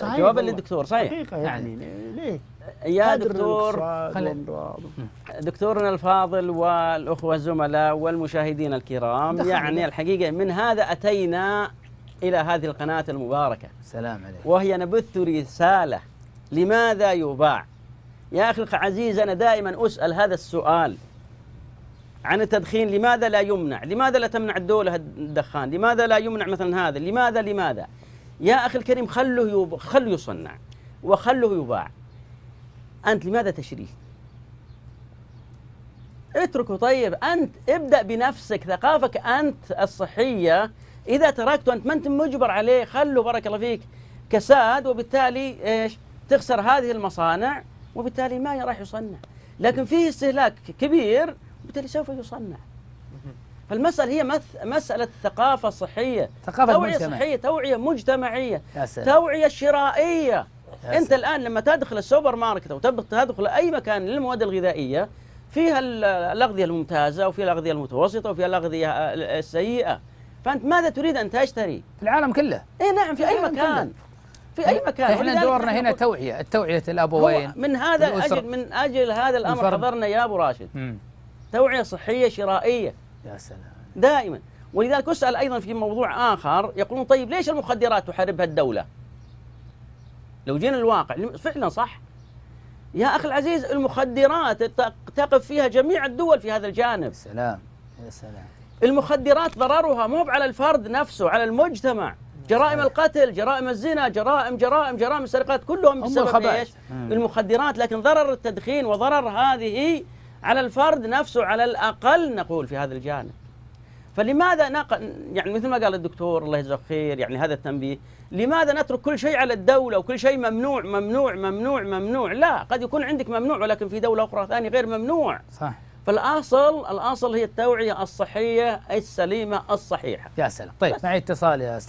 صحيح جوابا للدكتور صحيح حقيقة يعني, يعني ليه؟ يا دكتور دكتورنا الفاضل والاخوه الزملاء والمشاهدين الكرام يعني الحقيقه من هذا اتينا الى هذه القناه المباركه سلام عليكم وهي نبث رساله لماذا يباع؟ يا اخي العزيز انا دائما اسال هذا السؤال عن التدخين لماذا لا يمنع؟ لماذا لا تمنع الدوله الدخان؟ لماذا لا يمنع مثلا هذا؟ لماذا لماذا؟ يا أخي الكريم خله يب... خله يصنع وخله يباع أنت لماذا تشريه اتركه طيب أنت ابدأ بنفسك ثقافك أنت الصحية إذا تركته أنت ما أنت مجبر عليه خله بارك الله فيك كساد وبالتالي إيش تخسر هذه المصانع وبالتالي ما راح يصنع لكن فيه استهلاك كبير وبالتالي سوف يصنع فالمسألة هي مسألة ثقافة صحية ثقافة توعية مجتمع. صحية توعية مجتمعية يا سلام. توعية شرائية يا أنت سلام. الآن لما تدخل السوبر ماركت أو تدخل أي مكان للمواد الغذائية فيها الأغذية الممتازة وفيها الأغذية المتوسطة وفيها الأغذية السيئة فأنت ماذا تريد أن تشتري؟ في العالم كله إيه نعم في, في أي مكان كله. في اي إيه، مكان احنا دورنا هنا توعيه التوعيه الابوين من هذا اجل من اجل هذا الامر حضرنا يا ابو راشد مم. توعيه صحيه شرائيه يا سلام دائما ولذلك أسأل أيضا في موضوع آخر يقولون طيب ليش المخدرات تحاربها الدولة لو جينا الواقع فعلا صح يا أخي العزيز المخدرات تقف فيها جميع الدول في هذا الجانب سلام يا سلام المخدرات ضررها مو على الفرد نفسه على المجتمع جرائم القتل جرائم الزنا جرائم جرائم جرائم السرقات كلهم بسبب ايش المخدرات لكن ضرر التدخين وضرر هذه على الفرد نفسه على الأقل نقول في هذا الجانب فلماذا نق... يعني مثل ما قال الدكتور الله يجزاه خير يعني هذا التنبيه لماذا نترك كل شيء على الدولة وكل شيء ممنوع ممنوع ممنوع ممنوع لا قد يكون عندك ممنوع ولكن في دولة أخرى ثانية غير ممنوع صح فالاصل الاصل هي التوعيه الصحيه السليمه الصحيحه. يا سلام، طيب معي اتصال يا استاذ